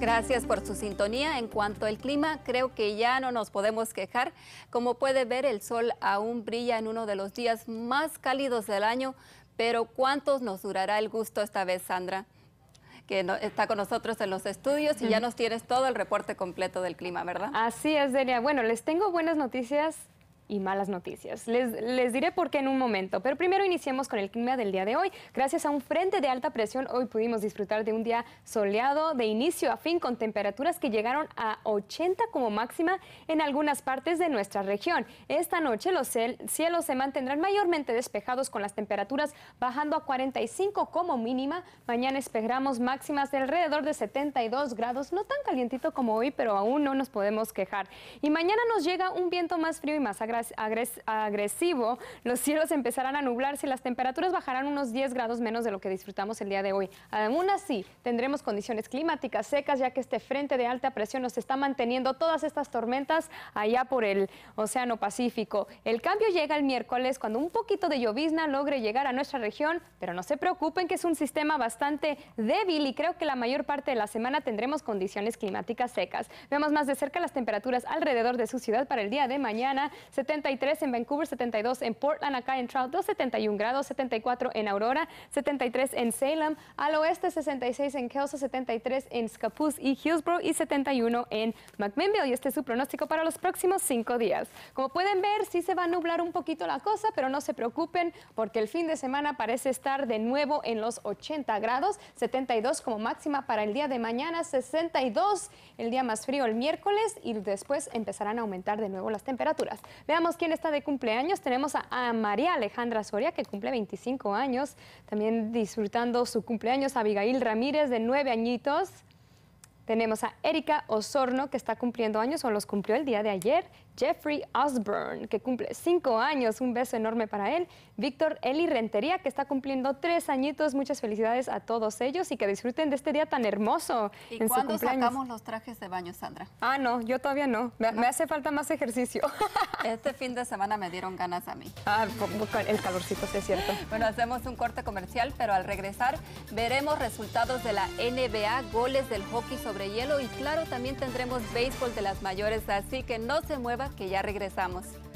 Gracias por su sintonía. En cuanto al clima, creo que ya no nos podemos quejar. Como puede ver, el sol aún brilla en uno de los días más cálidos del año, pero ¿cuántos nos durará el gusto esta vez, Sandra? que no, está con nosotros en los estudios y ya nos tienes todo el reporte completo del clima, ¿verdad? Así es, Delia. Bueno, les tengo buenas noticias y malas noticias. Les, les diré por qué en un momento, pero primero iniciemos con el clima del día de hoy. Gracias a un frente de alta presión, hoy pudimos disfrutar de un día soleado de inicio a fin con temperaturas que llegaron a 80 como máxima en algunas partes de nuestra región. Esta noche los cielos se mantendrán mayormente despejados con las temperaturas bajando a 45 como mínima. Mañana esperamos máximas de alrededor de 72 grados, no tan calientito como hoy, pero aún no nos podemos quejar. Y mañana nos llega un viento más frío y más agradable agresivo, los cielos empezarán a nublarse y las temperaturas bajarán unos 10 grados menos de lo que disfrutamos el día de hoy. Aún así, tendremos condiciones climáticas secas, ya que este frente de alta presión nos está manteniendo todas estas tormentas allá por el Océano Pacífico. El cambio llega el miércoles cuando un poquito de llovizna logre llegar a nuestra región, pero no se preocupen que es un sistema bastante débil y creo que la mayor parte de la semana tendremos condiciones climáticas secas. Vemos más de cerca las temperaturas alrededor de su ciudad para el día de mañana. Se 73 en Vancouver, 72 en Portland, acá en Troutdale, 71 grados, 74 en Aurora, 73 en Salem, al oeste 66 en Kelso, 73 en Scappoose y Hillsborough y 71 en McMinnville. Y este es su pronóstico para los próximos cinco días. Como pueden ver, sí se va a nublar un poquito la cosa, pero no se preocupen porque el fin de semana parece estar de nuevo en los 80 grados, 72 como máxima para el día de mañana, 62 el día más frío el miércoles y después empezarán a aumentar de nuevo las temperaturas. Veamos quién está de cumpleaños. Tenemos a, María Alejandra Soria, que cumple 25 años. También disfrutando su cumpleaños, Abigail Ramírez, de nueve añitos. Tenemos a Erika Osorno, que está cumpliendo años o los cumplió el día de ayer. Jeffrey Osborne, que cumple cinco años. Un beso enorme para él. Víctor Eli Rentería, que está cumpliendo tres añitos. Muchas felicidades a todos ellos y que disfruten de este día tan hermoso. ¿Y cuándo sacamos los trajes de baño, Sandra? Ah, no, yo todavía no. Me, hace falta más ejercicio. este fin de semana me dieron ganas a mí. Ah, el calorcito, sí es cierto. bueno, hacemos un corte comercial, pero al regresar veremos resultados de la NBA, goles del hockey sobre hielo y claro, también tendremos béisbol de las mayores, así que no se mueva que ya regresamos.